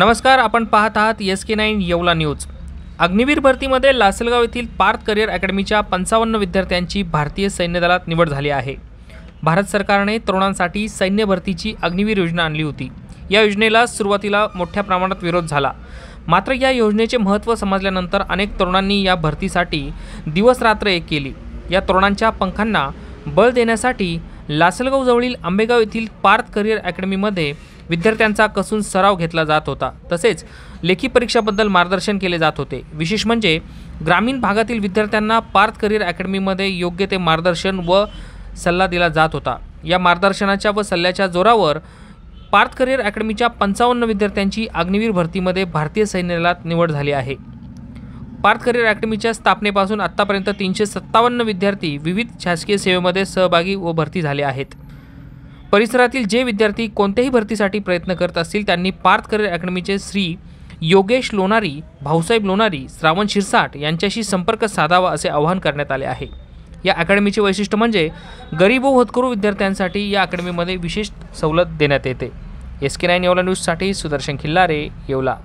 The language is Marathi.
नमस्कार आपण पाहत आहात S K nine Yeola news Agniveer भरतीमध्ये लासलगाव येथील पार्थ करिअर अकॅडमीच्या पंचावन्न विद्यार्थ्यांची भारतीय सैन्य दलात निवड झाली आहे भारत सरकारने तरुणांसाठी सैन्य भरतीची अग्निवीर योजना आणली होती या योजनेला सुरुवातीला मोठ्या प्रमाणात विरोध झाला मात्र या योजनेचे महत्त्व समजल्यानंतर अनेक तरुणांनी या भरतीसाठी दिवसरात्र एक केली या तरुणांच्या पंखांना बळ देण्यासाठी लासलगावजवळील आंबेगाव येथील पार्थ करिअर अकॅडमीमध्ये विद्यार्थ्यांचा कसून सराव घेतला जात होता तसेच लेखी परीक्षाबद्दल मार्गदर्शन केले जात होते विशेष म्हणजे ग्रामीण भागातील विद्यार्थ्यांना पार्थ करिअर अकॅडमीमध्ये योग्य ते मार्गदर्शन व सल्ला दिला जात होता या मार्गदर्शनाच्या व सल्ल्याच्या जोरावर पार्थ करिअर अकॅडमीच्या पंचावन्न विद्यार्थ्यांची अग्निवीर भरतीमध्ये भारतीय सैन्याला निवड झाली आहे पार्थ करिअर अकॅडमीच्या स्थापनेपासून आत्तापर्यंत तीनशे सत्तावन्न विद्यार्थी विविध शासकीय सेवेमध्ये सहभागी व भरती झाले आहेत परिसरातील जे विद्यार्थी कोणत्याही भरतीसाठी प्रयत्न करत असतील त्यांनी पार्थ करिअर अकॅडमीचे श्री योगेश लोणारी भाऊसाहेब लोणारी श्रावण शिरसाट यांच्याशी संपर्क साधावा असे आवाहन करण्यात आले आहे या अकॅडमीचे वैशिष्ट्य म्हणजे गरीब व होतकरू विद्यार्थ्यांसाठी या अकॅडमीमध्ये विशेष सवलत देण्यात येते एस के नाईन येवला न्यूजसाठी सुदर्शन खिल्लारे येवला